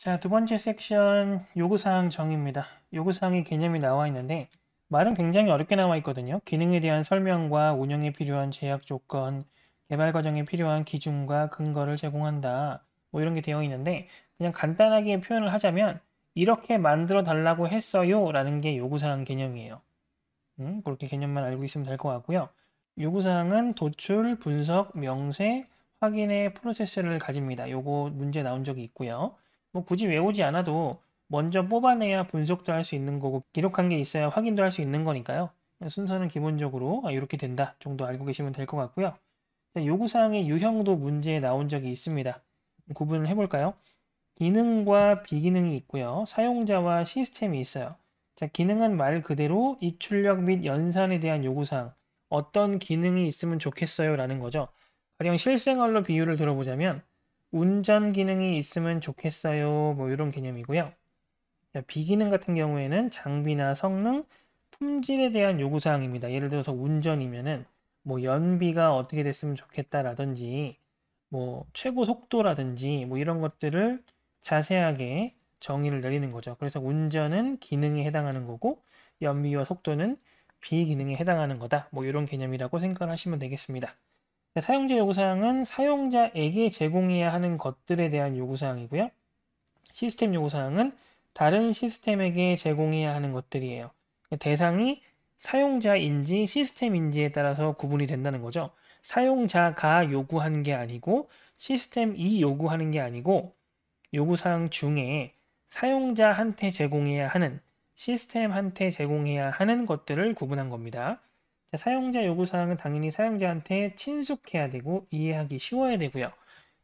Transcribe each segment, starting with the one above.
자, 두 번째 섹션 요구사항 정의입니다. 요구사항의 개념이 나와 있는데 말은 굉장히 어렵게 나와 있거든요. 기능에 대한 설명과 운영에 필요한 제약 조건, 개발 과정에 필요한 기준과 근거를 제공한다. 뭐 이런 게 되어 있는데 그냥 간단하게 표현을 하자면 이렇게 만들어 달라고 했어요 라는 게 요구사항 개념이에요. 음, 그렇게 개념만 알고 있으면 될 것 같고요. 요구사항은 도출, 분석, 명세, 확인의 프로세스를 가집니다. 요거 문제 나온 적이 있고요. 뭐 굳이 외우지 않아도 먼저 뽑아내야 분석도 할 수 있는 거고 기록한 게 있어야 확인도 할 수 있는 거니까요. 순서는 기본적으로 아, 이렇게 된다 정도 알고 계시면 될 것 같고요. 요구사항의 유형도 문제에 나온 적이 있습니다. 구분을 해볼까요? 기능과 비기능이 있고요. 사용자와 시스템이 있어요. 자, 기능은 말 그대로 입출력 및 연산에 대한 요구사항, 어떤 기능이 있으면 좋겠어요 라는 거죠. 가령 실생활로 비유를 들어보자면 운전 기능이 있으면 좋겠어요. 뭐 이런 개념이고요. 비기능 같은 경우에는 장비나 성능, 품질에 대한 요구사항입니다. 예를 들어서 운전이면은 뭐 연비가 어떻게 됐으면 좋겠다라든지 뭐 최고 속도라든지 뭐 이런 것들을 자세하게 정의를 내리는 거죠. 그래서 운전은 기능에 해당하는 거고 연비와 속도는 비기능에 해당하는 거다. 뭐 이런 개념이라고 생각 하시면 되겠습니다. 네, 사용자 요구사항은 사용자에게 제공해야 하는 것들에 대한 요구사항이고요. 시스템 요구사항은 다른 시스템에게 제공해야 하는 것들이에요. 대상이 사용자인지 시스템인지에 따라서 구분이 된다는 거죠. 사용자가 요구한 게 아니고 시스템이 요구하는 게 아니고 요구사항 중에 사용자한테 제공해야 하는 시스템한테 제공해야 하는 것들을 구분한 겁니다. 자, 사용자 요구사항은 당연히 사용자한테 친숙해야 되고 이해하기 쉬워야 되고요.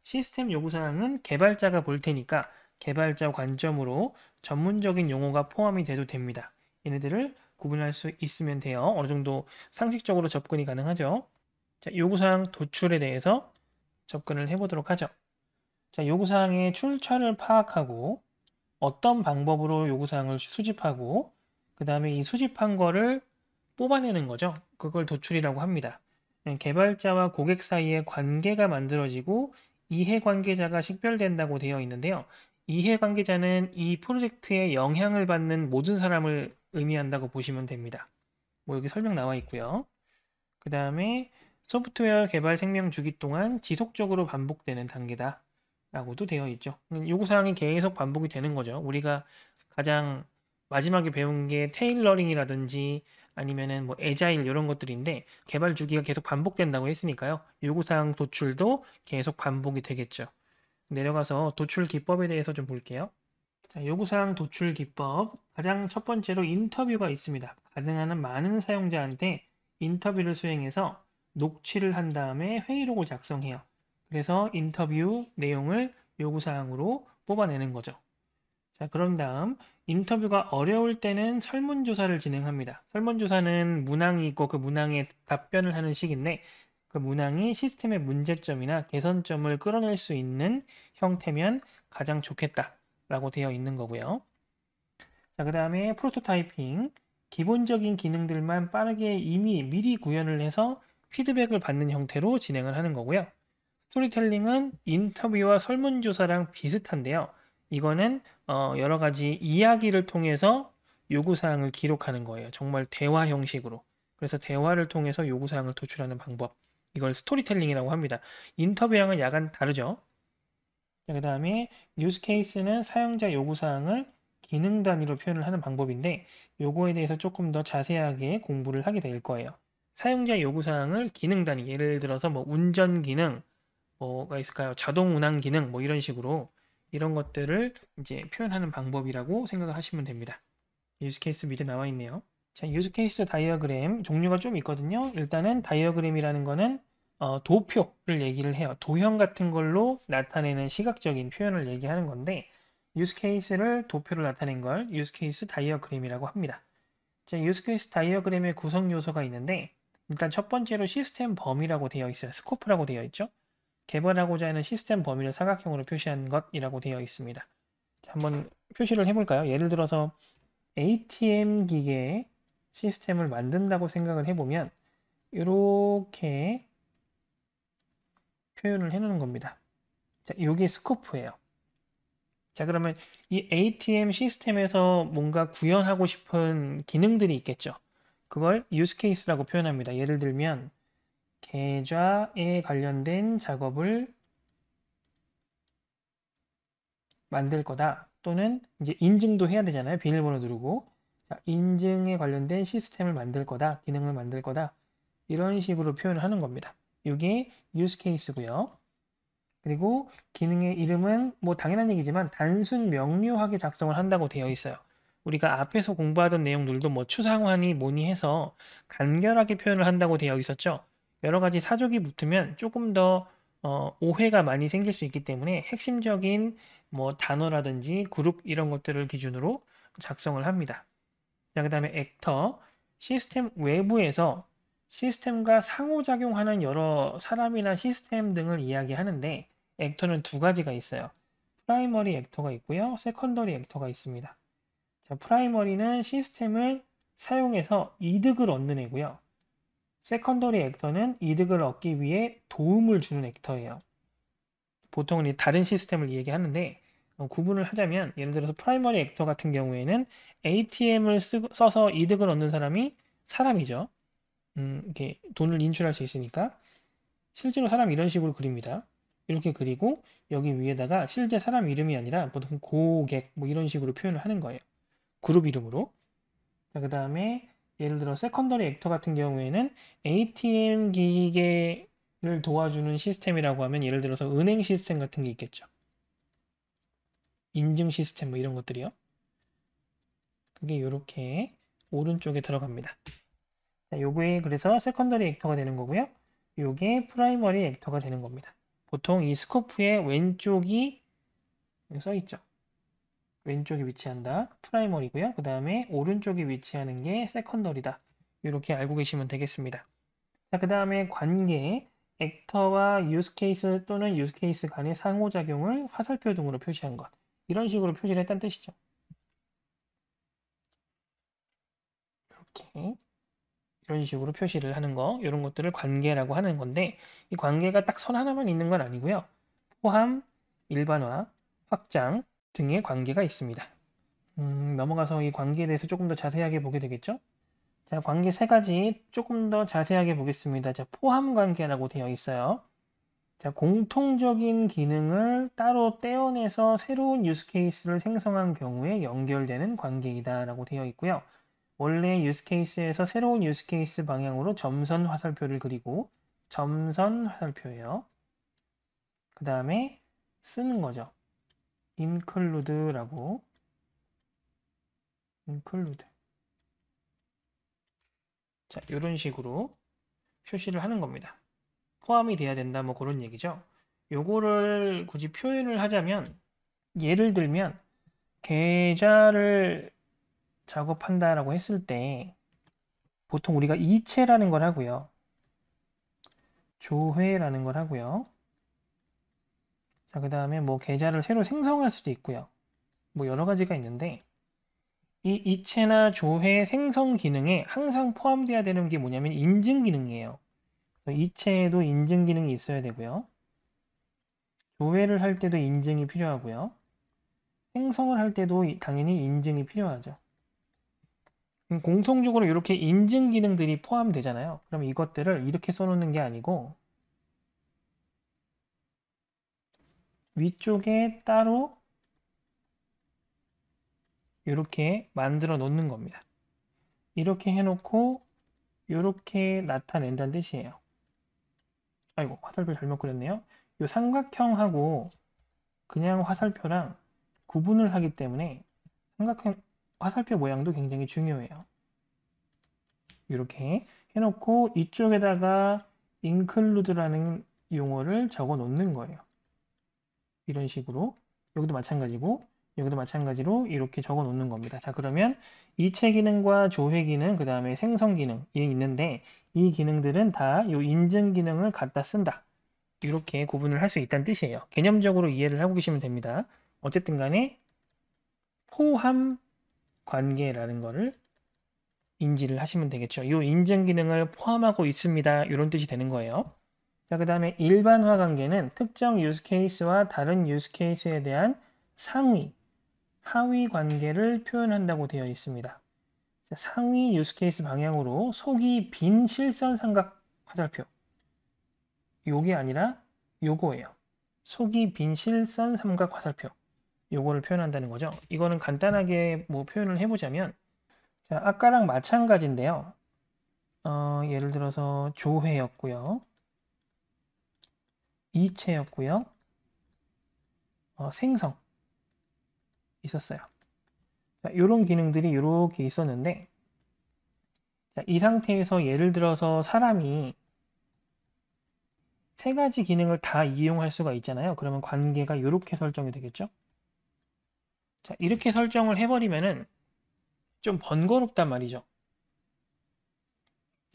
시스템 요구사항은 개발자가 볼 테니까 개발자 관점으로 전문적인 용어가 포함이 돼도 됩니다. 얘네들을 구분할 수 있으면 돼요. 어느 정도 상식적으로 접근이 가능하죠. 자, 요구사항 도출에 대해서 접근을 해보도록 하죠. 자, 요구사항의 출처를 파악하고 어떤 방법으로 요구사항을 수집하고 그 다음에 이 수집한 거를 뽑아내는 거죠. 그걸 도출이라고 합니다. 예, 개발자와 고객 사이의 관계가 만들어지고 이해관계자가 식별된다고 되어 있는데요. 이해관계자는 이 프로젝트에 영향을 받는 모든 사람을 의미한다고 보시면 됩니다. 뭐 여기 설명 나와 있고요. 그 다음에 소프트웨어 개발 생명 주기 동안 지속적으로 반복되는 단계다. 라고도 되어 있죠. 음, 요구사항이 계속 반복이 되는 거죠. 우리가 가장 마지막에 배운 게 테일러링이라든지 아니면은 뭐 에자일 이런 것들인데 개발 주기가 계속 반복된다고 했으니까요. 요구사항 도출도 계속 반복이 되겠죠. 내려가서 도출 기법에 대해서 좀 볼게요. 자, 요구사항 도출 기법 가장 첫 번째로 인터뷰가 있습니다. 가능한 많은 사용자한테 인터뷰를 수행해서 녹취를 한 다음에 회의록을 작성해요. 그래서 인터뷰 내용을 요구사항으로 뽑아내는 거죠. 자, 그런 다음 인터뷰가 어려울 때는 설문조사를 진행합니다. 설문조사는 문항이 있고 그 문항에 답변을 하는 식인데 그 문항이 시스템의 문제점이나 개선점을 끌어낼 수 있는 형태면 가장 좋겠다라고 되어 있는 거고요. 자, 그 다음에 프로토타이핑. 기본적인 기능들만 빠르게 이미 미리 구현을 해서 피드백을 받는 형태로 진행을 하는 거고요. 스토리텔링은 인터뷰와 설문조사랑 비슷한데요. 이거는 어, 여러 가지 이야기를 통해서 요구사항을 기록하는 거예요. 정말 대화 형식으로. 그래서 대화를 통해서 요구사항을 도출하는 방법. 이걸 스토리텔링이라고 합니다. 인터뷰랑은 약간 다르죠. 그 다음에 뉴스 케이스는 사용자 요구사항을 기능 단위로 표현을 하는 방법인데 요거에 대해서 조금 더 자세하게 공부를 하게 될 거예요. 사용자 요구사항을 기능 단위, 예를 들어서 뭐 운전 기능, 뭐가 있을까요? 자동 운항 기능, 뭐 이런 식으로 이런 것들을 이제 표현하는 방법이라고 생각을 하시면 됩니다. 유스케이스 밑에 나와 있네요. 자, 유스케이스 다이어그램 종류가 좀 있거든요. 일단은 다이어그램이라는 거는 어, 도표를 얘기를 해요. 도형 같은 걸로 나타내는 시각적인 표현을 얘기하는 건데 유스케이스를 도표로 나타낸 걸 유스케이스 다이어그램이라고 합니다. 자, 유스케이스 다이어그램의 구성 요소가 있는데 일단 첫 번째로 시스템 범위라고 되어 있어요. 스코프라고 되어 있죠. 개발하고자 하는 시스템 범위를 사각형으로 표시한 것이라고 되어 있습니다. 한번 표시를 해볼까요? 예를 들어서 ATM 기계 시스템을 만든다고 생각을 해보면 이렇게 표현을 해놓는 겁니다. 자, 이게 스코프예요. 자, 그러면 이 ATM 시스템에서 뭔가 구현하고 싶은 기능들이 있겠죠. 그걸 use c a s e 라고 표현합니다. 예를 들면 계좌에 관련된 작업을 만들 거다. 또는 이제 인증도 해야 되잖아요. 비밀번호 누르고 자, 인증에 관련된 시스템을 만들 거다. 기능을 만들 거다. 이런 식으로 표현을 하는 겁니다. 이게 유스 케이스고요. 그리고 기능의 이름은 뭐 당연한 얘기지만 단순 명료하게 작성을 한다고 되어 있어요. 우리가 앞에서 공부하던 내용들도 뭐 추상화니 뭐니 해서 간결하게 표현을 한다고 되어 있었죠. 여러 가지 사족이 붙으면 조금 더 어, 오해가 많이 생길 수 있기 때문에 핵심적인 뭐 단어라든지 그룹 이런 것들을 기준으로 작성을 합니다. 자, 그 다음에 액터, 시스템 외부에서 시스템과 상호작용하는 여러 사람이나 시스템 등을 이야기하는데 액터는 두 가지가 있어요. 프라이머리 액터가 있고요. 세컨더리 액터가 있습니다. 자, 프라이머리는 시스템을 사용해서 이득을 얻는 애고요. 세컨더리 액터는 이득을 얻기 위해 도움을 주는 액터예요. 보통은 다른 시스템을 얘기하는데 어, 구분을 하자면 예를 들어서 프라이머리 액터 같은 경우에는 ATM을 쓰, 써서 이득을 얻는 사람이 사람이죠. 음, 이렇게 돈을 인출할 수 있으니까 실제로 사람 이런 식으로 그립니다. 이렇게 그리고 여기 위에다가 실제 사람 이름이 아니라 보통 고객 뭐 이런 식으로 표현을 하는 거예요. 그룹 이름으로. 그 다음에 예를 들어 세컨더리 액터 같은 경우에는 ATM 기계를 도와주는 시스템이라고 하면 예를 들어서 은행 시스템 같은 게 있겠죠. 인증 시스템 뭐 이런 것들이요. 그게 이렇게 오른쪽에 들어갑니다. 요게 그래서 세컨더리 액터가 되는 거고요. 요게 프라이머리 액터가 되는 겁니다. 보통 이 스코프의 왼쪽이 써 있죠. 왼쪽에 위치한다. 프라이머리고요. 그 다음에 오른쪽에 위치하는 게 세컨더리다. 이렇게 알고 계시면 되겠습니다. 자, 그 다음에 관계, 액터와 유스케이스 또는 유스케이스 간의 상호작용을 화살표 등으로 표시한 것. 이런 식으로 표시를 했다는 뜻이죠. 이렇게. 이런 식으로 표시를 하는 거, 이런 것들을 관계라고 하는 건데 이 관계가 딱 선 하나만 있는 건 아니고요. 포함, 일반화, 확장, 등의 관계가 있습니다. 음, 넘어가서 이 관계에 대해서 조금 더 자세하게 보게 되겠죠? 자, 관계 세 가지 조금 더 자세하게 보겠습니다. 자, 포함 관계라고 되어 있어요. 자, 공통적인 기능을 따로 떼어내서 새로운 유스 케이스를 생성한 경우에 연결되는 관계이다라고 되어 있고요. 원래 유스 케이스에서 새로운 유스 케이스 방향으로 점선 화살표를 그리고 점선 화살표예요. 그 다음에 쓰는 거죠. include라고 include 자 이런 식으로 표시를 하는 겁니다. 포함이 돼야 된다 뭐 그런 얘기죠. 요거를 굳이 표현을 하자면 예를 들면 계좌를 작업한다라고 했을 때 보통 우리가 이체라는 걸 하고요. 조회라는 걸 하고요. 자, 아, 그 다음에 뭐 계좌를 새로 생성할 수도 있고요. 뭐 여러 가지가 있는데 이 이체나 조회 생성 기능에 항상 포함되어야 되는 게 뭐냐면 인증 기능이에요. 이체에도 인증 기능이 있어야 되고요. 조회를 할 때도 인증이 필요하고요. 생성을 할 때도 당연히 인증이 필요하죠. 공통적으로 이렇게 인증 기능들이 포함되잖아요. 그럼 이것들을 이렇게 써놓는 게 아니고 위쪽에 따로 이렇게 만들어 놓는 겁니다. 이렇게 해놓고 이렇게 나타낸다는 뜻이에요. 아이고 화살표 잘못 그렸네요. 이 삼각형하고 그냥 화살표랑 구분을 하기 때문에 삼각형 화살표 모양도 굉장히 중요해요. 이렇게 해놓고 이쪽에다가 include라는 용어를 적어 놓는 거예요. 이런 식으로 여기도 마찬가지고 여기도 마찬가지로 이렇게 적어 놓는 겁니다. 자 그러면 이체 기능과 조회 기능 그 다음에 생성 기능이 있는데 이 기능들은 다 이 인증 기능을 갖다 쓴다. 이렇게 구분을 할 수 있다는 뜻이에요. 개념적으로 이해를 하고 계시면 됩니다. 어쨌든 간에 포함 관계라는 거를 인지를 하시면 되겠죠. 이 인증 기능을 포함하고 있습니다. 이런 뜻이 되는 거예요. 자, 그 다음에 일반화 관계는 특정 유스 케이스와 다른 유스 케이스에 대한 상위, 하위 관계를 표현한다고 되어 있습니다. 자, 상위 유스 케이스 방향으로 속이 빈 실선 삼각 화살표. 요게 아니라 요거예요. 속이 빈 실선 삼각 화살표. 요거를 표현한다는 거죠. 이거는 간단하게 뭐 표현을 해보자면 자, 아까랑 마찬가지인데요. 어, 예를 들어서 조회였고요. 이체였고요. 어, 생성 있었어요. 이런 기능들이 이렇게 있었는데 자, 이 상태에서 예를 들어서 사람이 세 가지 기능을 다 이용할 수가 있잖아요. 그러면 관계가 이렇게 설정이 되겠죠? 자, 이렇게 설정을 해버리면은 좀 번거롭단 말이죠.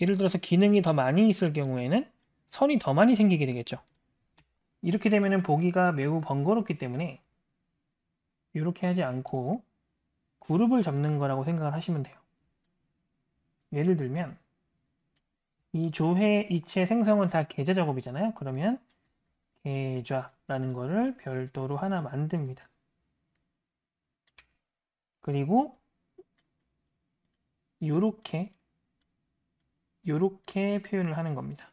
예를 들어서 기능이 더 많이 있을 경우에는 선이 더 많이 생기게 되겠죠. 이렇게 되면 보기가 매우 번거롭기 때문에 이렇게 하지 않고 그룹을 접는 거라고 생각을 하시면 돼요. 예를 들면 이 조회 이체 생성은 다 계좌 작업이잖아요. 그러면 계좌라는 거를 별도로 하나 만듭니다. 그리고 이렇게이렇게 표현을 하는 겁니다.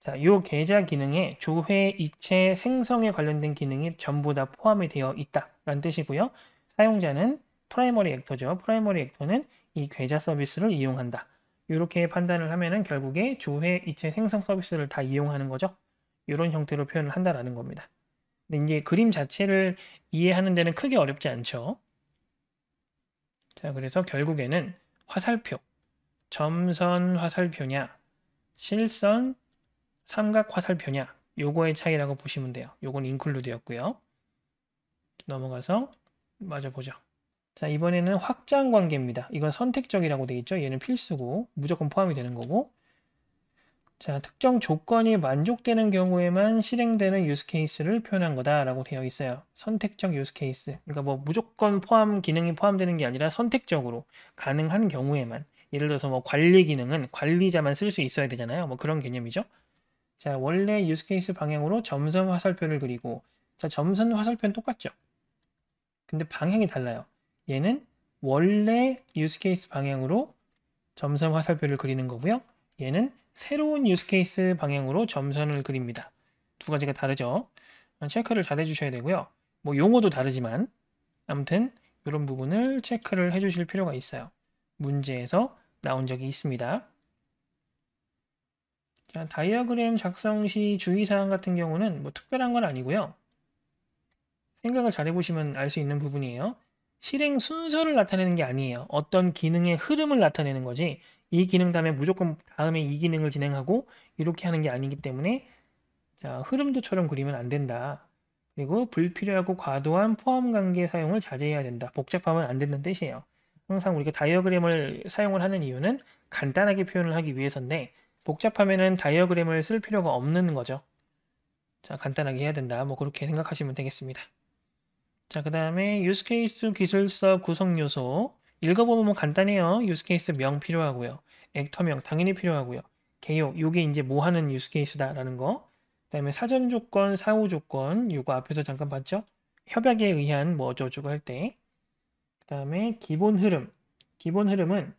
자, 요 계좌 기능에 조회, 이체, 생성에 관련된 기능이 전부 다 포함이 되어 있다라는 뜻이고요. 사용자는 프라이머리 액터죠. 프라이머리 액터는 이 계좌 서비스를 이용한다. 이렇게 판단을 하면은 결국에 조회, 이체, 생성 서비스를 다 이용하는 거죠. 이런 형태로 표현을 한다라는 겁니다. 근데 이제 그림 자체를 이해하는 데는 크게 어렵지 않죠. 자, 그래서 결국에는 화살표, 점선 화살표냐, 실선 삼각 화살 표냐 요거의 차이라고 보시면 돼요. 요건 인클루드였고요. 넘어가서 맞아 보죠. 자 이번에는 확장 관계입니다. 이건 선택적이라고 되어 있죠. 얘는 필수고 무조건 포함이 되는 거고 자 특정 조건이 만족되는 경우에만 실행되는 유스케이스를 표현한 거다라고 되어 있어요. 선택적 유스케이스 그러니까 뭐 무조건 포함 기능이 포함되는 게 아니라 선택적으로 가능한 경우에만 예를 들어서 뭐 관리 기능은 관리자만 쓸 수 있어야 되잖아요. 뭐 그런 개념이죠. 자, 원래 유스케이스 방향으로 점선 화살표를 그리고 자, 점선 화살표는 똑같죠. 근데 방향이 달라요. 얘는 원래 유스케이스 방향으로 점선 화살표를 그리는 거고요. 얘는 새로운 유스케이스 방향으로 점선을 그립니다. 두 가지가 다르죠. 체크를 잘 해주셔야 되고요. 뭐 용어도 다르지만 아무튼 이런 부분을 체크를 해주실 필요가 있어요. 문제에서 나온 적이 있습니다. 자, 다이어그램 작성 시 주의사항 같은 경우는 뭐 특별한 건 아니고요. 생각을 잘 해보시면 알 수 있는 부분이에요. 실행 순서를 나타내는 게 아니에요. 어떤 기능의 흐름을 나타내는 거지 이 기능 다음에 무조건 다음에 이 기능을 진행하고 이렇게 하는 게 아니기 때문에 자 흐름도처럼 그리면 안 된다. 그리고 불필요하고 과도한 포함 관계 사용을 자제해야 된다. 복잡하면 안 된다는 뜻이에요. 항상 우리가 다이어그램을 사용을 하는 이유는 간단하게 표현을 하기 위해서인데 복잡하면은 다이어그램을 쓸 필요가 없는 거죠. 자, 간단하게 해야 된다. 뭐 그렇게 생각하시면 되겠습니다. 자, 그 다음에 유스케이스 기술서 구성 요소 읽어보면 간단해요. 유스케이스 명 필요하고요. 액터명 당연히 필요하고요. 개요 요게 이제 뭐 하는 유스케이스다라는 거. 그 다음에 사전 조건, 사후 조건 요거 앞에서 잠깐 봤죠? 협약에 의한 뭐 어쩌고저쩌고 할 때. 그 다음에 기본 흐름. 기본 흐름은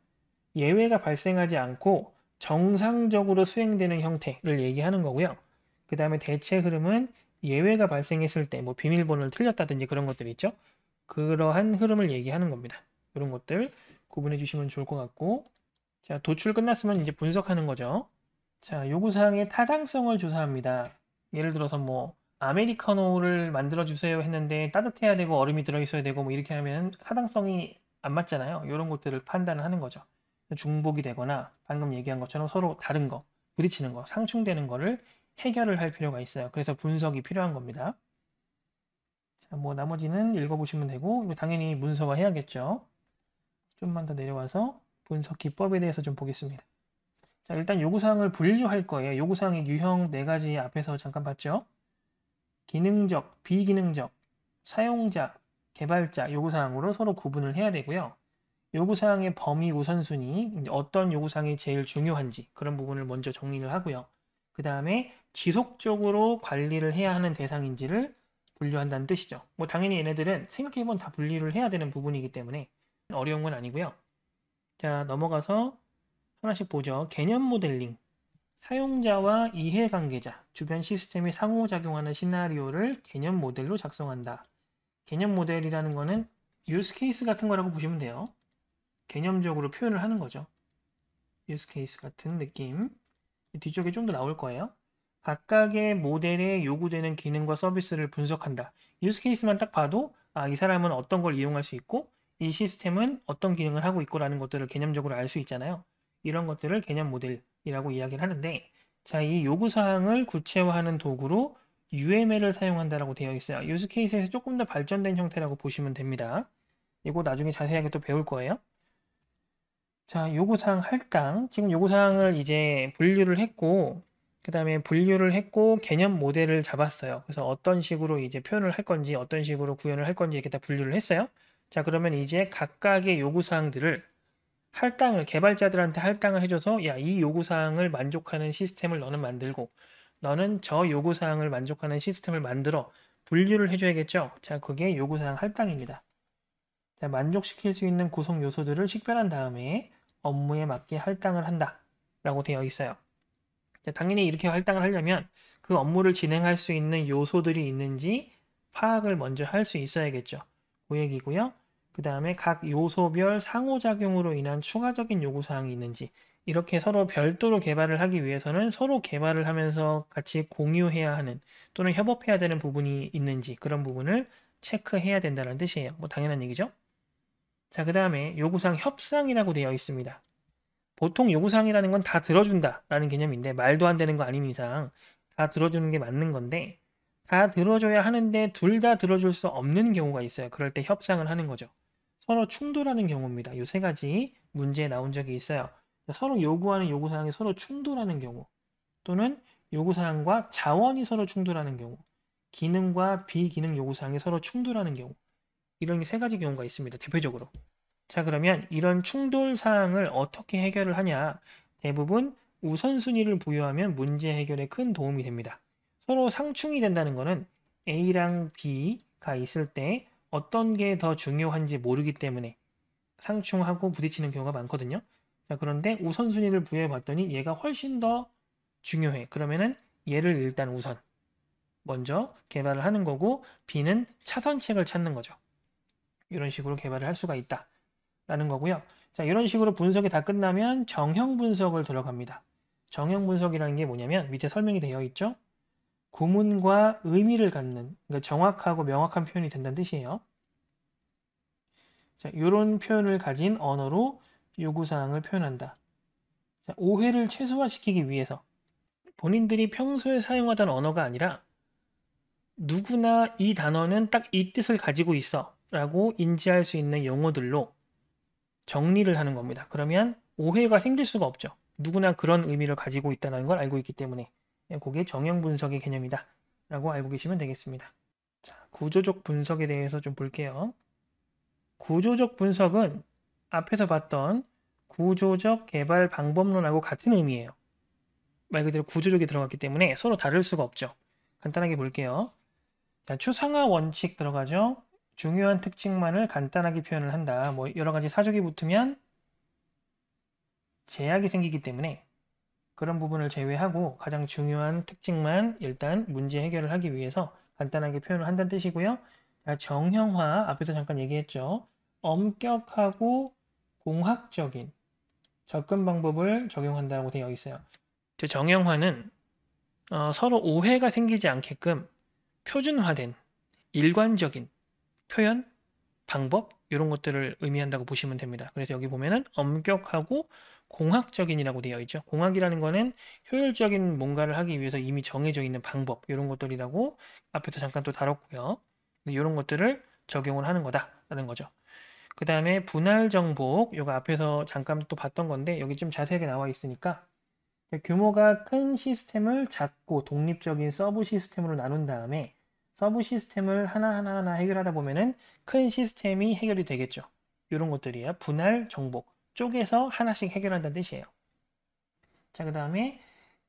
예외가 발생하지 않고 정상적으로 수행되는 형태를 얘기하는 거고요. 그 다음에 대체 흐름은 예외가 발생했을 때 뭐 비밀번호를 틀렸다든지 그런 것들이 있죠. 그러한 흐름을 얘기하는 겁니다. 이런 것들 구분해 주시면 좋을 것 같고 자 도출 끝났으면 이제 분석하는 거죠. 자 요구사항의 타당성을 조사합니다. 예를 들어서 뭐 아메리카노를 만들어 주세요 했는데 따뜻해야 되고 얼음이 들어 있어야 되고 뭐 이렇게 하면 타당성이 안 맞잖아요. 이런 것들을 판단을 하는 거죠. 중복이 되거나 방금 얘기한 것처럼 서로 다른 거, 부딪히는 거, 상충되는 거를 해결을 할 필요가 있어요. 그래서 분석이 필요한 겁니다. 자, 뭐 나머지는 읽어보시면 되고 당연히 문서화 해야겠죠. 좀만 더 내려와서 분석 기법에 대해서 좀 보겠습니다. 자, 일단 요구사항을 분류할 거예요. 요구사항의 유형 네 가지 앞에서 잠깐 봤죠. 기능적, 비기능적, 사용자, 개발자 요구사항으로 서로 구분을 해야 되고요. 요구사항의 범위 우선순위, 어떤 요구사항이 제일 중요한지 그런 부분을 먼저 정리를 하고요. 그 다음에 지속적으로 관리를 해야 하는 대상인지를 분류한다는 뜻이죠. 뭐 당연히 얘네들은 생각해보면 다 분류를 해야 되는 부분이기 때문에 어려운 건 아니고요. 자 넘어가서 하나씩 보죠. 개념 모델링. 사용자와 이해관계자, 주변 시스템이 상호작용하는 시나리오를 개념 모델로 작성한다. 개념 모델이라는 거는 유스 케이스 같은 거라고 보시면 돼요. 개념적으로 표현을 하는 거죠. use case 같은 느낌. 뒤쪽에 좀 더 나올 거예요. 각각의 모델에 요구되는 기능과 서비스를 분석한다. use case만 딱 봐도 아, 이 사람은 어떤 걸 이용할 수 있고 이 시스템은 어떤 기능을 하고 있고라는 것들을 개념적으로 알 수 있잖아요. 이런 것들을 개념 모델이라고 이야기를 하는데 자, 이 요구사항을 구체화하는 도구로 UML을 사용한다라고 되어 있어요. 유스케이스에서 조금 더 발전된 형태라고 보시면 됩니다. 이거 나중에 자세하게 또 배울 거예요. 자, 요구사항 할당. 지금 요구사항을 이제 분류를 했고, 그 다음에 분류를 했고, 개념 모델을 잡았어요. 그래서 어떤 식으로 이제 표현을 할 건지, 어떤 식으로 구현을 할 건지 이렇게 다 분류를 했어요. 자, 그러면 이제 각각의 요구사항들을 할당을, 개발자들한테 할당을 해줘서, 야, 이 요구사항을 만족하는 시스템을 너는 만들고, 너는 저 요구사항을 만족하는 시스템을 만들어 분류를 해줘야겠죠. 자, 그게 요구사항 할당입니다. 자, 만족시킬 수 있는 구성 요소들을 식별한 다음에 업무에 맞게 할당을 한다 라고 되어 있어요. 당연히 이렇게 할당을 하려면 그 업무를 진행할 수 있는 요소들이 있는지 파악을 먼저 할 수 있어야겠죠. 그 얘기고요. 그 다음에 각 요소별 상호작용으로 인한 추가적인 요구사항이 있는지 이렇게 서로 별도로 개발을 하기 위해서는 서로 개발을 하면서 같이 공유해야 하는 또는 협업해야 되는 부분이 있는지 그런 부분을 체크해야 된다는 뜻이에요. 뭐 당연한 얘기죠. 자, 그 다음에 요구사항 협상이라고 되어 있습니다. 보통 요구사항이라는 건 다 들어준다 라는 개념인데 말도 안 되는 거 아닌 이상 다 들어주는 게 맞는 건데 다 들어줘야 하는데 둘 다 들어줄 수 없는 경우가 있어요. 그럴 때 협상을 하는 거죠. 서로 충돌하는 경우입니다. 요 세 가지 문제에 나온 적이 있어요. 그러니까 서로 요구하는 요구사항이 서로 충돌하는 경우 또는 요구사항과 자원이 서로 충돌하는 경우 기능과 비기능 요구사항이 서로 충돌하는 경우 이런 세 가지 경우가 있습니다. 대표적으로. 자 그러면 이런 충돌 사항을 어떻게 해결을 하냐 대부분 우선순위를 부여하면 문제 해결에 큰 도움이 됩니다. 서로 상충이 된다는 것은 A랑 B가 있을 때 어떤 게 더 중요한지 모르기 때문에 상충하고 부딪히는 경우가 많거든요. 자, 그런데 우선순위를 부여해 봤더니 얘가 훨씬 더 중요해. 그러면은 얘를 일단 우선 먼저 개발을 하는 거고 B는 차선책을 찾는 거죠. 이런 식으로 개발을 할 수가 있다. 라는 거고요. 자, 이런 식으로 분석이 다 끝나면 정형 분석을 들어갑니다. 정형 분석이라는 게 뭐냐면 밑에 설명이 되어 있죠. 구문과 의미를 갖는 그러니까 정확하고 명확한 표현이 된다는 뜻이에요. 자, 이런 표현을 가진 언어로 요구사항을 표현한다. 자, 오해를 최소화시키기 위해서 본인들이 평소에 사용하던 언어가 아니라 누구나 이 단어는 딱 이 뜻을 가지고 있어 라고 인지할 수 있는 용어들로 정리를 하는 겁니다. 그러면 오해가 생길 수가 없죠. 누구나 그런 의미를 가지고 있다는 걸 알고 있기 때문에 그게 정형 분석의 개념이다 라고 알고 계시면 되겠습니다. 자, 구조적 분석에 대해서 좀 볼게요. 구조적 분석은 앞에서 봤던 구조적 개발 방법론하고 같은 의미예요. 말 그대로 구조적이 들어갔기 때문에 서로 다를 수가 없죠. 간단하게 볼게요. 자, 추상화 원칙 들어가죠. 중요한 특징만을 간단하게 표현을 한다. 뭐 여러 가지 사족이 붙으면 제약이 생기기 때문에 그런 부분을 제외하고 가장 중요한 특징만 일단 문제 해결을 하기 위해서 간단하게 표현을 한다는 뜻이고요. 정형화 앞에서 잠깐 얘기했죠. 엄격하고 공학적인 접근 방법을 적용한다고 되어 있어요. 정형화는 어, 서로 오해가 생기지 않게끔 표준화된 일관적인 표현, 방법 이런 것들을 의미한다고 보시면 됩니다. 그래서 여기 보면은 엄격하고 공학적인이라고 되어 있죠. 공학이라는 거는 효율적인 뭔가를 하기 위해서 이미 정해져 있는 방법 이런 것들이라고 앞에서 잠깐 또 다뤘고요. 네, 이런 것들을 적용을 하는 거다라는 거죠. 그 다음에 분할 정복 이거 앞에서 잠깐 또 봤던 건데 여기 좀 자세하게 나와 있으니까 규모가 큰 시스템을 작고 독립적인 서브 시스템으로 나눈 다음에 서브 시스템을 하나하나 하나 해결하다 보면은 큰 시스템이 해결이 되겠죠. 이런 것들이에 분할, 정복, 쪽에서 하나씩 해결한다는 뜻이에요. 자, 그 다음에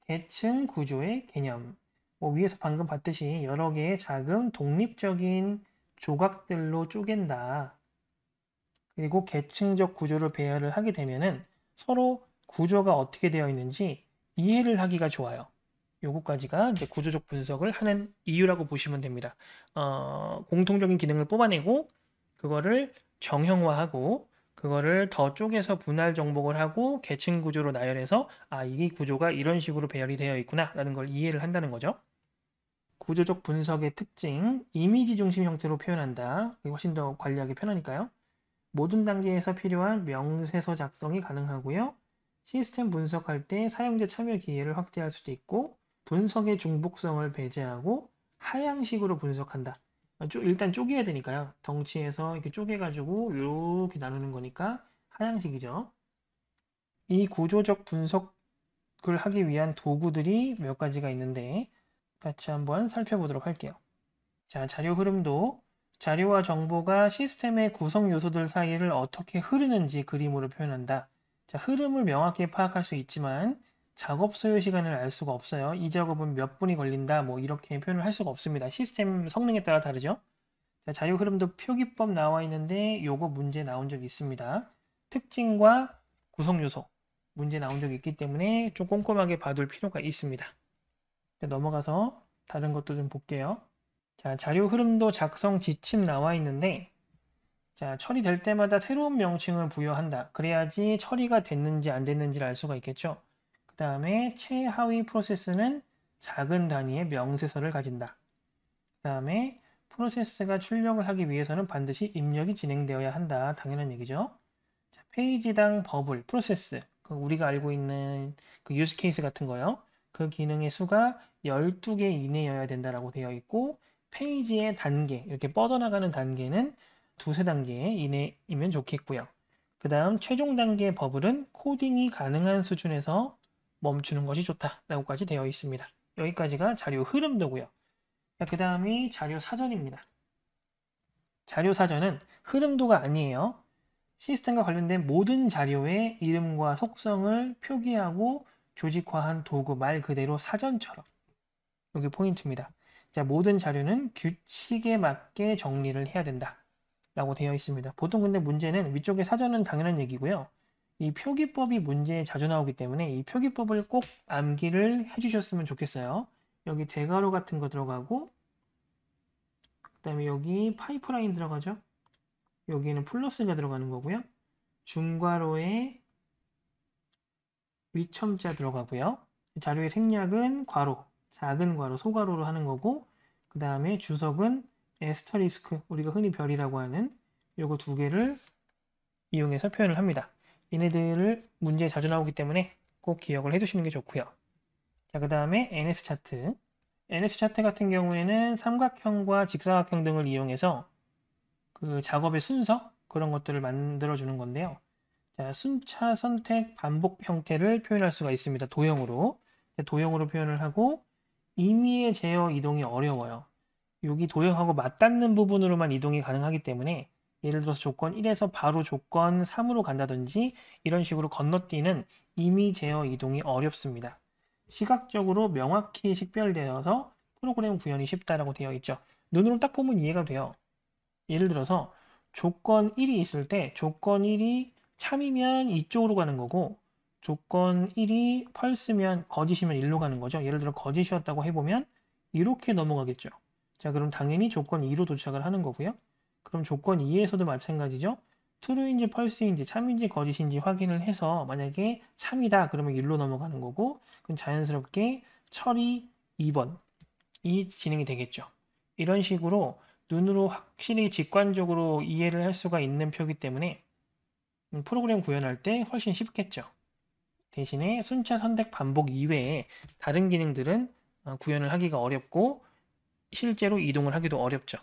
계층 구조의 개념. 뭐 위에서 방금 봤듯이 여러 개의 작은 독립적인 조각들로 쪼갠다. 그리고 계층적 구조를 배열을 하게 되면은 서로 구조가 어떻게 되어 있는지 이해를 하기가 좋아요. 요거까지가 이제 구조적 분석을 하는 이유라고 보시면 됩니다. 어, 공통적인 기능을 뽑아내고 그거를 정형화하고 그거를 더 쪼개서 분할 정복을 하고 계층 구조로 나열해서 아, 이 구조가 이런 식으로 배열이 되어 있구나라는 걸 이해를 한다는 거죠. 구조적 분석의 특징, 이미지 중심 형태로 표현한다. 이게 훨씬 더 관리하기 편하니까요. 모든 단계에서 필요한 명세서 작성이 가능하고요. 시스템 분석할 때 사용자 참여 기회를 확대할 수도 있고 분석의 중복성을 배제하고 하향식으로 분석한다. 아, 일단 쪼개야 되니까요. 덩치에서 이렇게 쪼개가지고 이렇게 나누는 거니까 하향식이죠. 이 구조적 분석을 하기 위한 도구들이 몇 가지가 있는데 같이 한번 살펴보도록 할게요. 자, 자료 흐름도 자료와 정보가 시스템의 구성 요소들 사이를 어떻게 흐르는지 그림으로 표현한다. 자, 흐름을 명확히 파악할 수 있지만 작업 소요 시간을 알 수가 없어요. 이 작업은 몇 분이 걸린다 뭐 이렇게 표현을 할 수가 없습니다. 시스템 성능에 따라 다르죠. 자, 자유 흐름도 표기법 나와 있는데 요거 문제 나온 적 있습니다. 특징과 구성 요소 문제 나온 적이 있기 때문에 좀 꼼꼼하게 봐둘 필요가 있습니다. 넘어가서 다른 것도 좀 볼게요. 자, 자료 흐름도 작성 지침 나와 있는데 자, 처리될 때마다 새로운 명칭을 부여한다. 그래야지 처리가 됐는지 안 됐는지를 알 수가 있겠죠. 다음에 최하위 프로세스는 작은 단위의 명세서를 가진다. 그 다음에 프로세스가 출력을 하기 위해서는 반드시 입력이 진행되어야 한다. 당연한 얘기죠. 자, 페이지당 버블, 프로세스, 그 우리가 알고 있는 그 유스 케이스 같은 거요. 그 기능의 수가 12개 이내여야 된다라고 되어 있고 페이지의 단계, 이렇게 뻗어나가는 단계는 두세 단계 이내이면 좋겠고요. 그 다음 최종 단계 버블은 코딩이 가능한 수준에서 멈추는 것이 좋다라고까지 되어 있습니다. 여기까지가 자료 흐름도고요. 그 다음이 자료 사전입니다. 자료 사전은 흐름도가 아니에요. 시스템과 관련된 모든 자료의 이름과 속성을 표기하고 조직화한 도구 말 그대로 사전처럼 여기 포인트입니다. 자, 모든 자료는 규칙에 맞게 정리를 해야 된다 라고 되어 있습니다. 보통 근데 문제는 위쪽에 사전은 당연한 얘기고요. 이 표기법이 문제에 자주 나오기 때문에 이 표기법을 꼭 암기를 해주셨으면 좋겠어요. 여기 대괄호 같은 거 들어가고 그 다음에 여기 파이프라인 들어가죠. 여기에는 플러스가 들어가는 거고요. 중괄호에 위첨자 들어가고요. 자료의 생략은 괄호, 작은 괄호, 소괄호로 하는 거고 그 다음에 주석은 에스터리스크, 우리가 흔히 별이라고 하는 요거 두 개를 이용해서 표현을 합니다. 얘네들을 문제에 자주 나오기 때문에 꼭 기억을 해두시는 게 좋고요. 자, 그 다음에 NS 차트. NS 차트 같은 경우에는 삼각형과 직사각형 등을 이용해서 그 작업의 순서 그런 것들을 만들어 주는 건데요. 자, 순차 선택 반복 형태를 표현할 수가 있습니다. 도형으로. 도형으로 표현을 하고 임의의 제어 이동이 어려워요. 여기 도형하고 맞닿는 부분으로만 이동이 가능하기 때문에 예를 들어서 조건 1에서 바로 조건 3으로 간다든지 이런 식으로 건너뛰는 이미 제어 이동이 어렵습니다. 시각적으로 명확히 식별되어서 프로그램 구현이 쉽다라고 되어 있죠. 눈으로 딱 보면 이해가 돼요. 예를 들어서 조건 1이 있을 때 조건 1이 참이면 이쪽으로 가는 거고 조건 1이 펄스면 거짓이면 일로 가는 거죠. 예를 들어 거짓이었다고 해보면 이렇게 넘어가겠죠. 자 그럼 당연히 조건 2로 도착을 하는 거고요. 그럼 조건 2에서도 마찬가지죠. t r 인지펄스인지 참인지 거짓인지 확인을 해서 만약에 참이다 그러면 1로 넘어가는 거고 그럼 자연스럽게 처리 2번 이 진행이 되겠죠. 이런 식으로 눈으로 확실히 직관적으로 이해를 할 수가 있는 표기 때문에 프로그램 구현할 때 훨씬 쉽겠죠. 대신에 순차 선택 반복 이외에 다른 기능들은 어, 구현을 하기가 어렵고 실제로 이동을 하기도 어렵죠.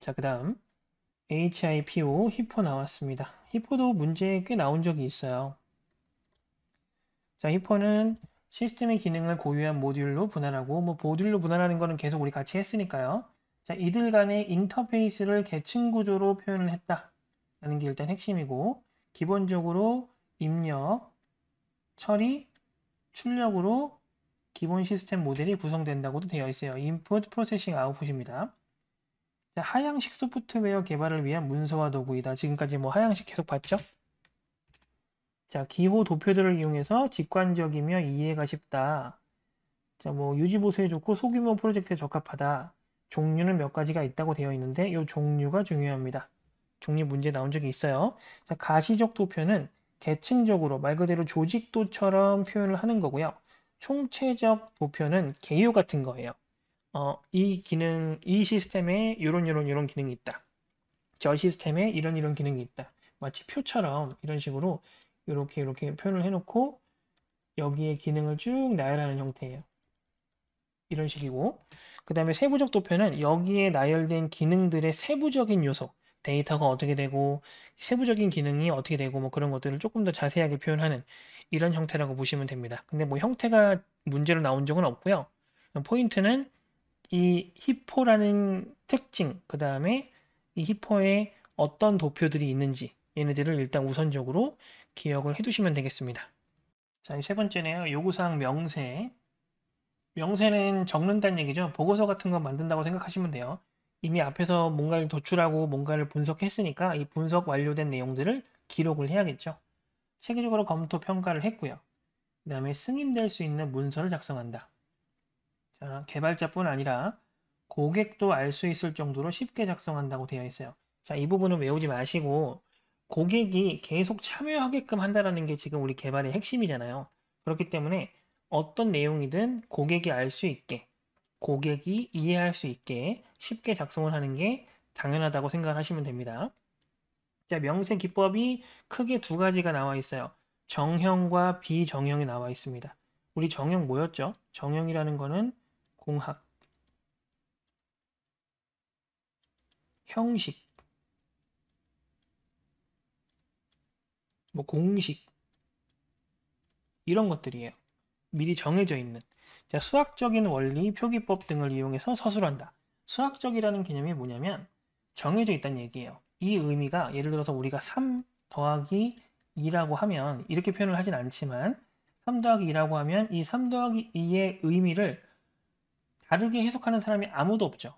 자, 그 다음 HIPO 히포 나왔습니다. 히포도 문제 에꽤 나온 적이 있어요. 자, 히포는 시스템의 기능을 고유한 모듈로 분할하고 뭐 모듈로 분할하는 거는 계속 우리 같이 했으니까요. 자, 이들 간의 인터페이스를 계층 구조로 표현을 했다라는 게 일단 핵심이고 기본적으로 입력, 처리, 출력으로 기본 시스템 모델이 구성된다고도 되어 있어요. 인풋, 프로세싱, 아웃풋입니다. 네, 하향식 소프트웨어 개발을 위한 문서화 도구이다. 지금까지 뭐 하향식 계속 봤죠? 자, 기호 도표들을 이용해서 직관적이며 이해가 쉽다. 자, 뭐 유지 보수에 좋고 소규모 프로젝트에 적합하다. 종류는 몇 가지가 있다고 되어 있는데 이 종류가 중요합니다. 종류 문제 나온 적이 있어요. 자, 가시적 도표는 계층적으로 말 그대로 조직도처럼 표현을 하는 거고요. 총체적 도표는 개요 같은 거예요. 어, 이 기능, 이 시스템에 이런 이런 이런 기능이 있다. 저 시스템에 이런 이런 기능이 있다. 마치 표처럼 이런 식으로 이렇게 이렇게 표현을 해놓고 여기에 기능을 쭉 나열하는 형태예요. 이런 식이고 그 다음에 세부적 도표는 여기에 나열된 기능들의 세부적인 요소 데이터가 어떻게 되고 세부적인 기능이 어떻게 되고 뭐 그런 것들을 조금 더 자세하게 표현하는 이런 형태라고 보시면 됩니다. 근데 뭐 형태가 문제로 나온 적은 없고요. 포인트는 이 히포라는 특징, 그 다음에 이 히포에 어떤 도표들이 있는지 얘네들을 일단 우선적으로 기억을 해두시면 되겠습니다. 자, 이세 번째네요. 요구사항 명세. 명세는 적는다는 얘기죠. 보고서 같은 거 만든다고 생각하시면 돼요. 이미 앞에서 뭔가를 도출하고 뭔가를 분석했으니까 이 분석 완료된 내용들을 기록을 해야겠죠. 체계적으로 검토 평가를 했고요. 그 다음에 승인될 수 있는 문서를 작성한다. 자, 개발자뿐 아니라 고객도 알 수 있을 정도로 쉽게 작성한다고 되어 있어요. 자, 이 부분은 외우지 마시고 고객이 계속 참여하게끔 한다라는 게 지금 우리 개발의 핵심이잖아요. 그렇기 때문에 어떤 내용이든 고객이 알 수 있게, 고객이 이해할 수 있게 쉽게 작성을 하는 게 당연하다고 생각하시면 됩니다. 자, 명세 기법이 크게 두 가지가 나와 있어요. 정형과 비정형이 나와 있습니다. 우리 정형 뭐였죠? 정형이라는 거는 공학 형식 뭐 공식 이런 것들이에요. 미리 정해져 있는 자, 수학적인 원리, 표기법 등을 이용해서 서술한다. 수학적이라는 개념이 뭐냐면 정해져 있다는 얘기예요. 이 의미가 예를 들어서 우리가 3 더하기 2라고 하면 이렇게 표현을 하진 않지만 3 더하기 2라고 하면 이 3 더하기 2의 의미를 다르게 해석하는 사람이 아무도 없죠.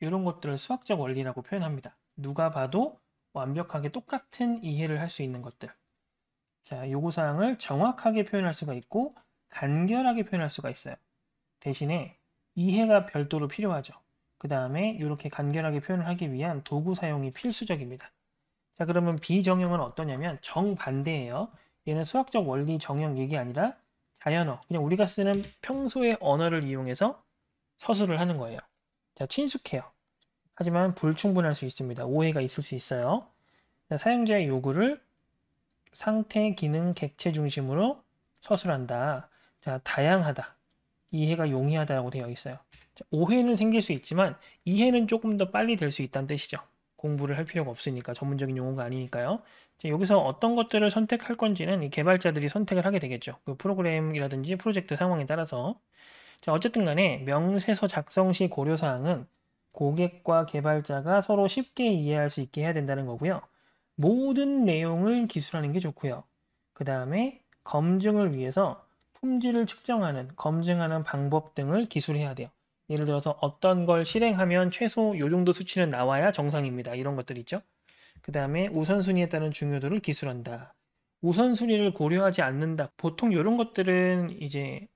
이런 것들을 수학적 원리라고 표현합니다. 누가 봐도 완벽하게 똑같은 이해를 할 수 있는 것들. 자, 요구사항을 정확하게 표현할 수가 있고 간결하게 표현할 수가 있어요. 대신에 이해가 별도로 필요하죠. 그 다음에 이렇게 간결하게 표현을 하기 위한 도구 사용이 필수적입니다. 자 그러면 비정형은 어떠냐면 정반대예요. 얘는 수학적 원리 정형 얘기 아니라 자연어, 그냥 우리가 쓰는 평소의 언어를 이용해서 서술을 하는 거예요. 자, 친숙해요. 하지만 불충분할 수 있습니다. 오해가 있을 수 있어요. 자, 사용자의 요구를 상태, 기능, 객체 중심으로 서술한다. 자, 다양하다. 이해가 용이하다라고 되어 있어요. 자, 오해는 생길 수 있지만 이해는 조금 더 빨리 될 수 있다는 뜻이죠. 공부를 할 필요가 없으니까 전문적인 용어가 아니니까요. 자, 여기서 어떤 것들을 선택할 건지는 이 개발자들이 선택을 하게 되겠죠. 그 프로그램이라든지 프로젝트 상황에 따라서 자, 어쨌든 간에 명세서 작성 시 고려사항은 고객과 개발자가 서로 쉽게 이해할 수 있게 해야 된다는 거고요. 모든 내용을 기술하는 게 좋고요. 그 다음에 검증을 위해서 품질을 측정하는, 검증하는 방법 등을 기술해야 돼요. 예를 들어서 어떤 걸 실행하면 최소 요 정도 수치는 나와야 정상입니다. 이런 것들 있죠. 그 다음에 우선순위에 따른 중요도를 기술한다. 우선순위를 고려하지 않는다. 보통 이런 것들은 이제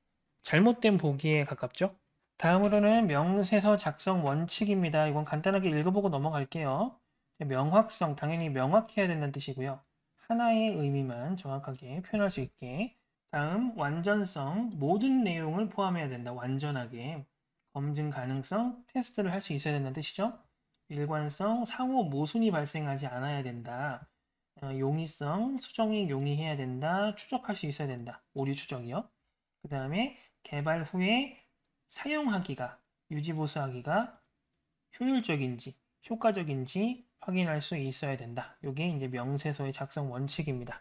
잘못된 보기에 가깝죠. 다음으로는 명세서 작성 원칙입니다. 이건 간단하게 읽어보고 넘어갈게요. 명확성, 당연히 명확해야 된다는 뜻이고요. 하나의 의미만 정확하게 표현할 수 있게. 다음, 완전성, 모든 내용을 포함해야 된다. 완전하게. 검증 가능성, 테스트를 할 수 있어야 된다는 뜻이죠. 일관성, 상호 모순이 발생하지 않아야 된다. 어, 용이성, 수정이 용이해야 된다. 추적할 수 있어야 된다. 오류 추적이요. 그 다음에 개발 후에 사용하기가 유지보수하기가 효율적인지 효과적인지 확인할 수 있어야 된다. 이게 이제 명세서의 작성 원칙입니다.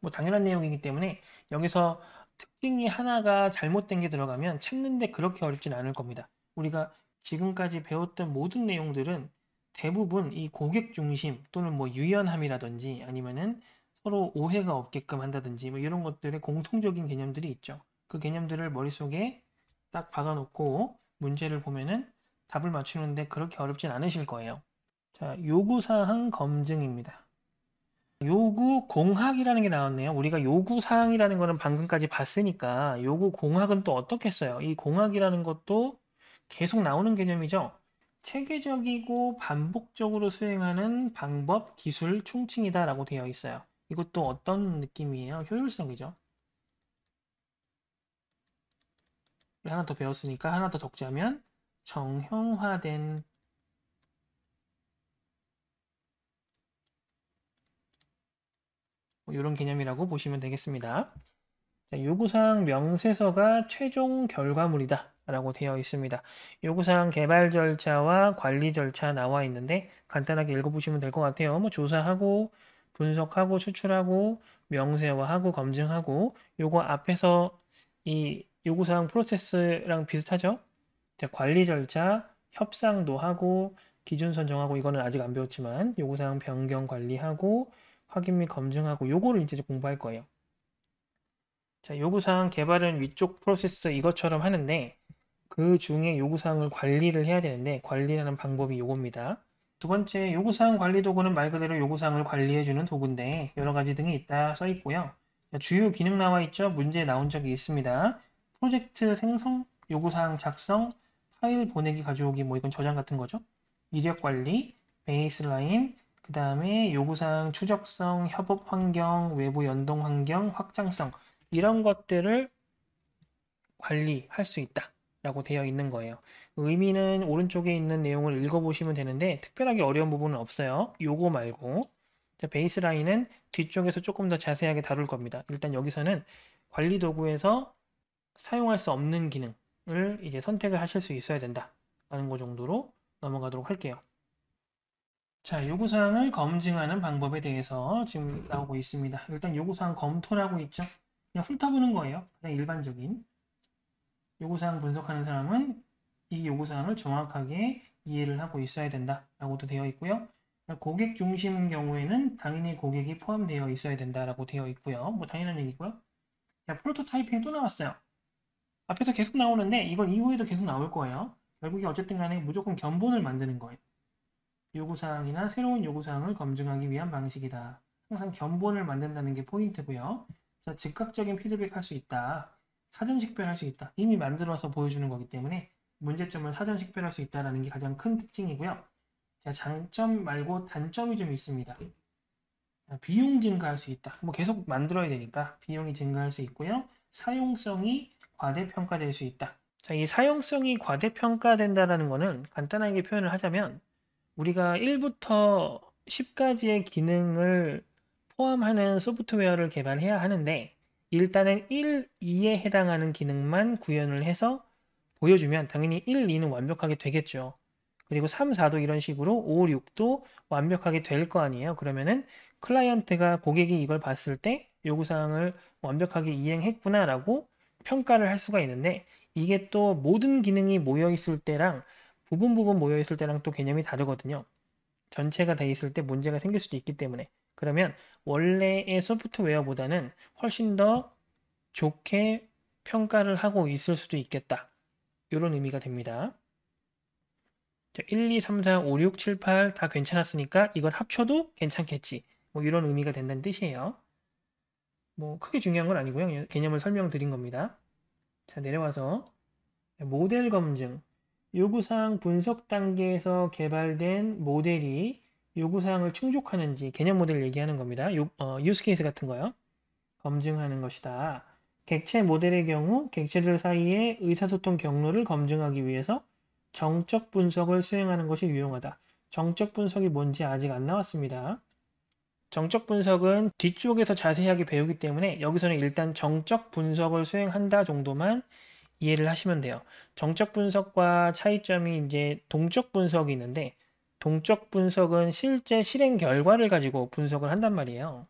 뭐 당연한 내용이기 때문에 여기서 특징이 하나가 잘못된 게 들어가면 찾는데 그렇게 어렵진 않을 겁니다. 우리가 지금까지 배웠던 모든 내용들은 대부분 이 고객 중심 또는 뭐 유연함이라든지 아니면은 서로 오해가 없게끔 한다든지 뭐 이런 것들의 공통적인 개념들이 있죠. 그 개념들을 머릿속에 딱 박아놓고 문제를 보면은 답을 맞추는데 그렇게 어렵진 않으실 거예요. 자, 요구사항 검증입니다. 요구공학이라는 게 나왔네요. 우리가 요구사항이라는 거는 방금까지 봤으니까 요구공학은 또 어떻겠어요? 이 공학이라는 것도 계속 나오는 개념이죠. 체계적이고 반복적으로 수행하는 방법, 기술, 총칭이다 라고 되어 있어요. 이것도 어떤 느낌이에요? 효율성이죠. 하나 더 배웠으니까 하나 더 적자면 정형화된 뭐 이런 개념이라고 보시면 되겠습니다. 요구사항 명세서가 최종 결과물이다 라고 되어 있습니다. 요구사항 개발 절차와 관리 절차 나와 있는데 간단하게 읽어보시면 될 것 같아요. 뭐 조사하고 분석하고 추출하고 명세화하고 검증하고 요거 앞에서 이 요구사항 프로세스랑 비슷하죠? 관리 절차, 협상도 하고, 기준선 정하고, 이거는 아직 안 배웠지만, 요구사항 변경 관리하고, 확인 및 검증하고, 요거를 이제 공부할 거예요. 자, 요구사항 개발은 위쪽 프로세스 이것처럼 하는데, 그 중에 요구사항을 관리를 해야 되는데, 관리라는 방법이 요겁니다. 두 번째, 요구사항 관리 도구는 말 그대로 요구사항을 관리해주는 도구인데, 여러 가지 등이 있다 써 있고요. 주요 기능 나와 있죠? 문제 나온 적이 있습니다. 프로젝트 생성, 요구사항 작성, 파일 보내기 가져오기 뭐 이건 저장 같은 거죠. 이력 관리, 베이스라인, 그 다음에 요구사항 추적성, 협업 환경, 외부 연동 환경, 확장성 이런 것들을 관리할 수 있다. 라고 되어 있는 거예요. 의미는 오른쪽에 있는 내용을 읽어보시면 되는데 특별하게 어려운 부분은 없어요. 요거 말고 베이스라인은 뒤쪽에서 조금 더 자세하게 다룰 겁니다. 일단 여기서는 관리 도구에서 사용할 수 없는 기능을 이제 선택을 하실 수 있어야 된다라는 거 정도로 넘어가도록 할게요. 자, 요구사항을 검증하는 방법에 대해서 지금 나오고 있습니다. 일단 요구사항 검토라고 있죠. 그냥 훑어보는 거예요. 그냥 일반적인. 요구사항 분석하는 사람은 이 요구사항을 정확하게 이해를 하고 있어야 된다라고도 되어 있고요. 고객 중심인 경우에는 당연히 고객이 포함되어 있어야 된다라고 되어 있고요. 뭐 당연한 얘기고요. 자, 프로토타이핑 또 나왔어요. 앞에서 계속 나오는데 이건 이후에도 계속 나올 거예요. 결국에 어쨌든 간에 무조건 견본을 만드는 거예요. 요구사항이나 새로운 요구사항을 검증하기 위한 방식이다. 항상 견본을 만든다는 게 포인트고요. 자, 즉각적인 피드백 할 수 있다. 사전 식별할 수 있다. 이미 만들어서 보여주는 거기 때문에 문제점을 사전 식별할 수 있다는 게 가장 큰 특징이고요. 자, 장점 말고 단점이 좀 있습니다. 자, 비용 증가할 수 있다. 뭐 계속 만들어야 되니까 비용이 증가할 수 있고요. 사용성이 과대평가될 수 있다. 자, 이 사용성이 과대평가된다라는 거는 간단하게 표현을 하자면 우리가 1부터 10까지의 기능을 포함하는 소프트웨어를 개발해야 하는데 일단은 1, 2에 해당하는 기능만 구현을 해서 보여주면 당연히 1, 2는 완벽하게 되겠죠. 그리고 3, 4도 이런 식으로 5, 6도 완벽하게 될 거 아니에요. 그러면은 클라이언트가 고객이 이걸 봤을 때 요구사항을 완벽하게 이행했구나라고 평가를 할 수가 있는데 이게 또 모든 기능이 모여 있을 때랑 부분 부분 모여 있을 때랑 또 개념이 다르거든요. 전체가 돼 있을 때 문제가 생길 수도 있기 때문에 그러면 원래의 소프트웨어보다는 훨씬 더 좋게 평가를 하고 있을 수도 있겠다. 이런 의미가 됩니다. 1, 2, 3, 4, 5, 6, 7, 8 다 괜찮았으니까 이걸 합쳐도 괜찮겠지. 뭐 이런 의미가 된다는 뜻이에요. 뭐 크게 중요한 건 아니고요. 개념을 설명드린 겁니다. 자, 내려와서 모델 검증. 요구사항 분석 단계에서 개발된 모델이 요구사항을 충족하는지 개념 모델 얘기하는 겁니다. 요, 어, 유스케이스 같은 거요. 검증하는 것이다. 객체 모델의 경우 객체들 사이의 의사소통 경로를 검증하기 위해서 정적 분석을 수행하는 것이 유용하다. 정적 분석이 뭔지 아직 안 나왔습니다. 정적 분석은 뒤쪽에서 자세하게 배우기 때문에 여기서는 일단 정적 분석을 수행한다 정도만 이해를 하시면 돼요. 정적 분석과 차이점이 이제 동적 분석이 있는데 동적 분석은 실제 실행 결과를 가지고 분석을 한단 말이에요.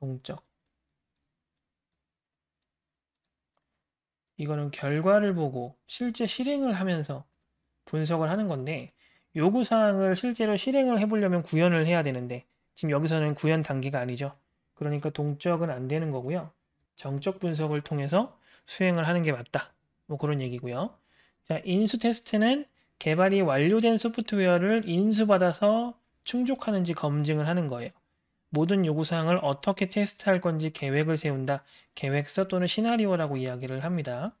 동적. 이거는 결과를 보고 실제 실행을 하면서 분석을 하는 건데 요구사항을 실제로 실행을 해보려면 구현을 해야 되는데 지금 여기서는 구현 단계가 아니죠. 그러니까 동적은 안 되는 거고요. 정적 분석을 통해서 수행을 하는 게 맞다. 뭐 그런 얘기고요. 자, 인수 테스트는 개발이 완료된 소프트웨어를 인수받아서 충족하는지 검증을 하는 거예요. 모든 요구사항을 어떻게 테스트할 건지 계획을 세운다. 계획서 또는 시나리오라고 이야기를 합니다.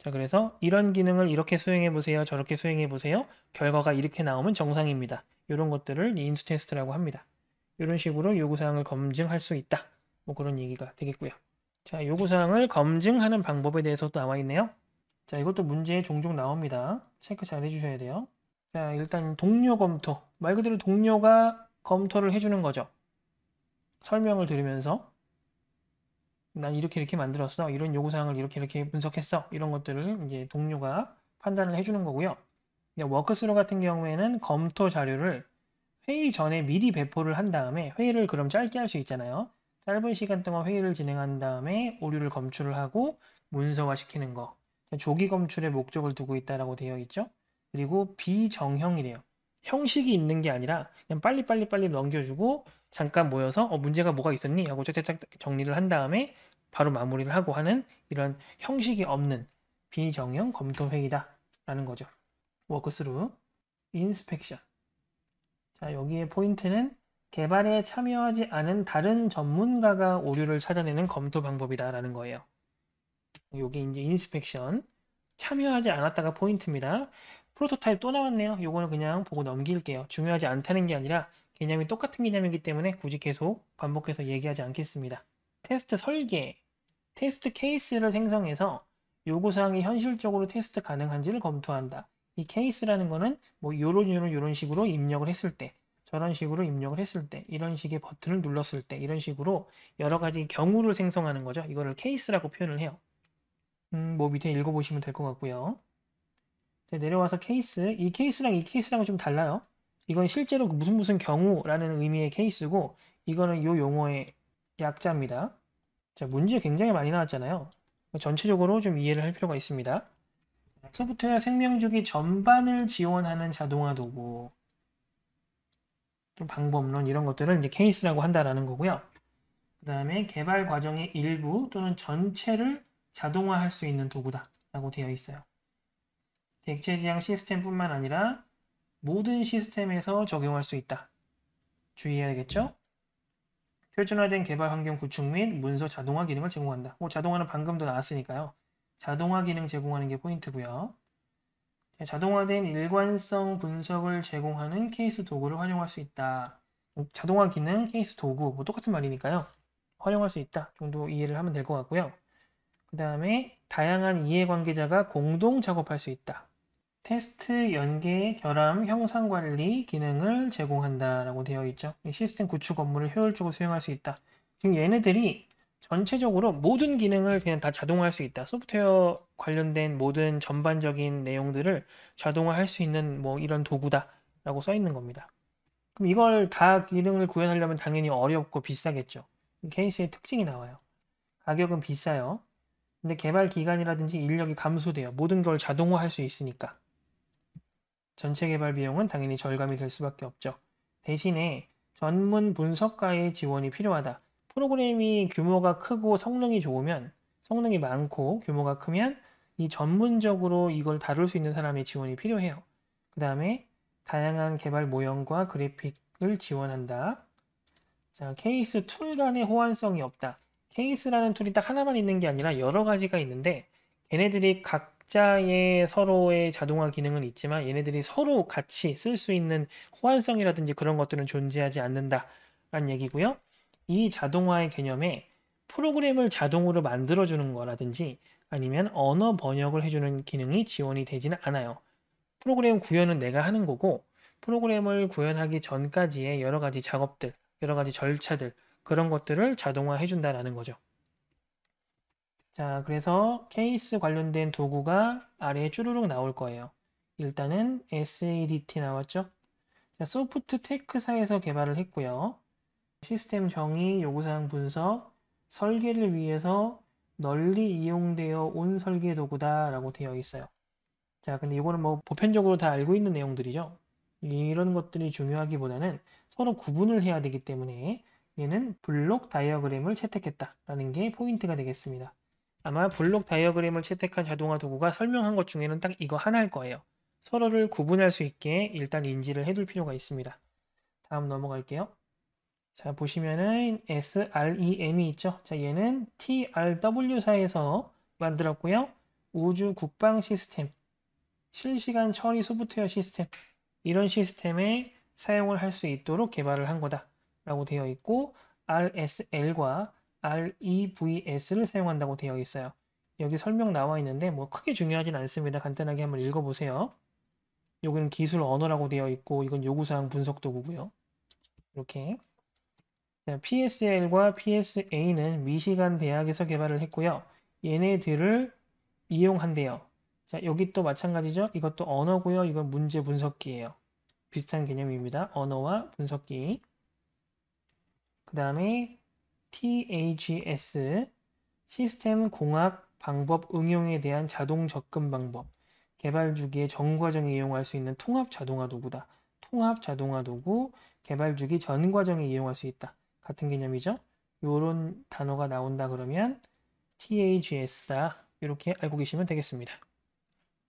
자, 그래서 이런 기능을 이렇게 수행해 보세요. 저렇게 수행해 보세요. 결과가 이렇게 나오면 정상입니다. 이런 것들을 인수 테스트라고 합니다. 이런 식으로 요구사항을 검증할 수 있다. 뭐 그런 얘기가 되겠고요. 자, 요구사항을 검증하는 방법에 대해서 도 나와 있네요. 자, 이것도 문제에 종종 나옵니다. 체크 잘 해주셔야 돼요. 자, 일단 동료 검토. 말 그대로 동료가 검토를 해주는 거죠. 설명을 들으면서 난 이렇게 이렇게 만들었어. 이런 요구사항을 이렇게 이렇게 분석했어. 이런 것들을 이제 동료가 판단을 해주는 거고요. 워크스루 같은 경우에는 검토 자료를 회의 전에 미리 배포를 한 다음에 회의를 그럼 짧게 할 수 있잖아요. 짧은 시간 동안 회의를 진행한 다음에 오류를 검출을 하고 문서화시키는 거. 조기 검출의 목적을 두고 있다라고 되어 있죠. 그리고 비정형이래요. 형식이 있는 게 아니라 그냥 빨리 빨리 빨리 넘겨주고 잠깐 모여서 어, 문제가 뭐가 있었니? 하고 짝짝 정리를 한 다음에 바로 마무리를 하고 하는 이런 형식이 없는 비정형 검토 회의다라는 거죠. 워크스루, 인스펙션. 자 여기에 포인트는 개발에 참여하지 않은 다른 전문가가 오류를 찾아내는 검토 방법이다라는 거예요. 여기 이제 인스펙션 참여하지 않았다가 포인트입니다. 프로토타입 또 나왔네요. 요거는 그냥 보고 넘길게요. 중요하지 않다는 게 아니라 개념이 똑같은 개념이기 때문에 굳이 계속 반복해서 얘기하지 않겠습니다. 테스트 설계, 테스트 케이스를 생성해서 요구사항이 현실적으로 테스트 가능한지를 검토한다. 이 케이스라는 거는 뭐 요런 요런 요런 식으로 입력을 했을 때 저런 식으로 입력을 했을 때 이런 식의 버튼을 눌렀을 때 이런 식으로 여러 가지 경우를 생성하는 거죠. 이거를 케이스라고 표현을 해요. 음, 뭐 밑에 읽어보시면 될 것 같고요. 내려와서 케이스. 이 케이스랑 이 케이스랑은 좀 달라요. 이건 실제로 그 무슨 무슨 경우라는 의미의 케이스고 이거는 요 용어의 약자입니다. 자, 문제 굉장히 많이 나왔잖아요. 전체적으로 좀 이해를 할 필요가 있습니다. 소프트웨어 생명주기 전반을 지원하는 자동화 도구, 좀 방법론 이런 것들을 이제 케이스라고 한다라는 거고요. 그 다음에 개발 과정의 일부 또는 전체를 자동화할 수 있는 도구다라고 되어 있어요. 객체 지향 시스템뿐만 아니라 모든 시스템에서 적용할 수 있다. 주의해야겠죠? 표준화된 개발 환경 구축 및 문서 자동화 기능을 제공한다. 뭐 자동화는 방금도 나왔으니까요. 자동화 기능 제공하는 게 포인트고요. 네, 자동화된 일관성 분석을 제공하는 케이스 도구를 활용할 수 있다. 뭐 자동화 기능, 케이스 도구, 뭐 똑같은 말이니까요. 활용할 수 있다 정도 이해를 하면 될 것 같고요. 그 다음에 다양한 이해관계자가 공동 작업할 수 있다. 테스트 연계 결함 형상 관리 기능을 제공한다라고 되어 있죠. 시스템 구축 업무를 효율적으로 수행할 수 있다. 지금 얘네들이 전체적으로 모든 기능을 그냥 다 자동화할 수 있다. 소프트웨어 관련된 모든 전반적인 내용들을 자동화할 수 있는 뭐 이런 도구다라고 써 있는 겁니다. 그럼 이걸 다 기능을 구현하려면 당연히 어렵고 비싸겠죠. 케이스의 특징이 나와요. 가격은 비싸요. 근데 개발 기간이라든지 인력이 감소돼요. 모든 걸 자동화할 수 있으니까. 전체 개발 비용은 당연히 절감이 될 수밖에 없죠. 대신에 전문 분석가의 지원이 필요하다. 프로그램이 규모가 크고 성능이 좋으면 성능이 많고 규모가 크면 이 전문적으로 이걸 다룰 수 있는 사람의 지원이 필요해요. 그 다음에 다양한 개발 모형과 그래픽을 지원한다. 자, 케이스 툴 간의 호환성이 없다. 케이스라는 툴이 딱 하나만 있는 게 아니라 여러 가지가 있는데 걔네들이 각 각자의 서로의 자동화 기능은 있지만 얘네들이 서로 같이 쓸 수 있는 호환성이라든지 그런 것들은 존재하지 않는다라는 얘기고요. 이 자동화의 개념에 프로그램을 자동으로 만들어주는 거라든지 아니면 언어 번역을 해주는 기능이 지원이 되지는 않아요. 프로그램 구현은 내가 하는 거고 프로그램을 구현하기 전까지의 여러 가지 작업들, 여러 가지 절차들 그런 것들을 자동화해준다라는 거죠. 자, 그래서 케이스 관련된 도구가 아래에 쭈루룩 나올 거예요. 일단은 SADT 나왔죠. 자, 소프트 테크사에서 개발을 했고요. 시스템 정의, 요구사항 분석, 설계를 위해서 널리 이용되어 온 설계 도구다라고 되어 있어요. 자, 근데 이거는 뭐 보편적으로 다 알고 있는 내용들이죠. 이런 것들이 중요하기보다는 서로 구분을 해야 되기 때문에 얘는 블록 다이어그램을 채택했다라는 게 포인트가 되겠습니다. 아마 블록 다이어그램을 채택한 자동화 도구가 설명한 것 중에는 딱 이거 하나일 거예요. 서로를 구분할 수 있게 일단 인지를 해둘 필요가 있습니다. 다음 넘어갈게요. 자 보시면은 SREM이 있죠. 자 얘는 TRW사에서 만들었고요. 우주 국방 시스템, 실시간 처리 소프트웨어 시스템 이런 시스템에 사용을 할 수 있도록 개발을 한 거다 라고 되어 있고 RSL과 REVS를 사용한다고 되어 있어요. 여기 설명 나와 있는데 뭐 크게 중요하진 않습니다. 간단하게 한번 읽어보세요. 여기는 기술 언어라고 되어 있고 이건 요구사항 분석 도구고요. 이렇게 PSL과 PSA는 미시간 대학에서 개발을 했고요. 얘네들을 이용한대요. 자 여기 또 마찬가지죠. 이것도 언어고요. 이건 문제 분석기예요. 비슷한 개념입니다. 언어와 분석기. 그 다음에 TAGS 시스템 공학 방법 응용에 대한 자동 접근 방법 개발 주기의 전 과정에 이용할 수 있는 통합 자동화 도구다. 통합 자동화 도구 개발 주기 전 과정에 이용할 수 있다. 같은 개념이죠. 요런 단어가 나온다 그러면 TAGS다. 이렇게 알고 계시면 되겠습니다.